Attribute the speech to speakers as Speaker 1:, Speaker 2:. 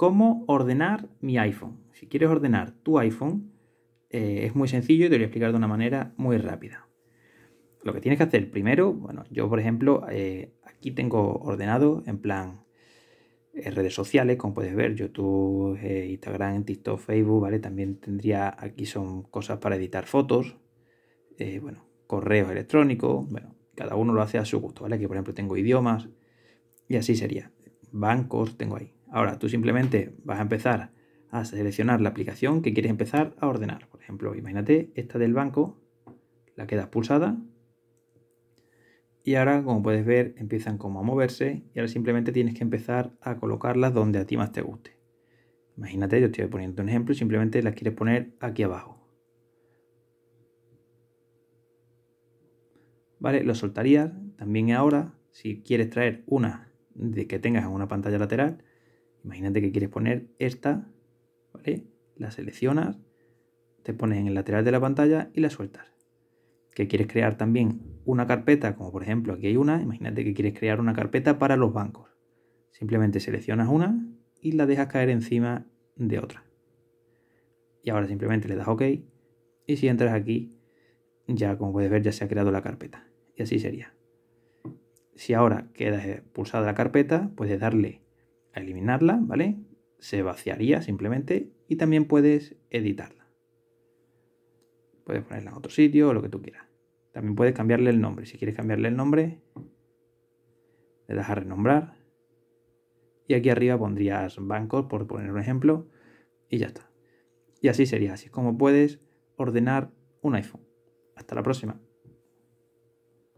Speaker 1: cómo ordenar mi iPhone. Si quieres ordenar tu iPhone, eh, es muy sencillo y te lo voy a explicar de una manera muy rápida. Lo que tienes que hacer primero, bueno, yo por ejemplo, eh, aquí tengo ordenado en plan eh, redes sociales, como puedes ver, YouTube, Instagram, TikTok, Facebook, ¿vale? También tendría, aquí son cosas para editar fotos, bueno, correos electrónicos, bueno, cada uno lo hace a su gusto, ¿vale? Aquí por ejemplo tengo idiomas y así sería. Bancos tengo ahí. Ahora tú simplemente vas a empezar a seleccionar la aplicación que quieres empezar a ordenar. Por ejemplo, imagínate esta del banco, la quedas pulsada y ahora como puedes ver empiezan como a moverse y ahora simplemente tienes que empezar a colocarlas donde a ti más te guste. Imagínate, yo estoy poniendo un ejemplo, y simplemente las quieres poner aquí abajo. ¿Vale? Lo soltarías también ahora, si quieres traer una de que tengas en una pantalla lateral, Imagínate que quieres poner esta, ¿vale? La seleccionas, te pones en el lateral de la pantalla y la sueltas. Que quieres crear también una carpeta, como por ejemplo aquí hay una, imagínate que quieres crear una carpeta para los bancos. Simplemente seleccionas una y la dejas caer encima de otra. Y ahora simplemente le das OK y si entras aquí, ya como puedes ver ya se ha creado la carpeta. Y así sería. Si ahora queda pulsada la carpeta, puedes darle eliminarla, ¿vale? Se vaciaría simplemente y también puedes editarla. Puedes ponerla en otro sitio o lo que tú quieras. También puedes cambiarle el nombre. Si quieres cambiarle el nombre, le das a renombrar. Y aquí arriba pondrías bancos, por poner un ejemplo, y ya está. Y así sería, así es como puedes ordenar un iPhone. Hasta la próxima.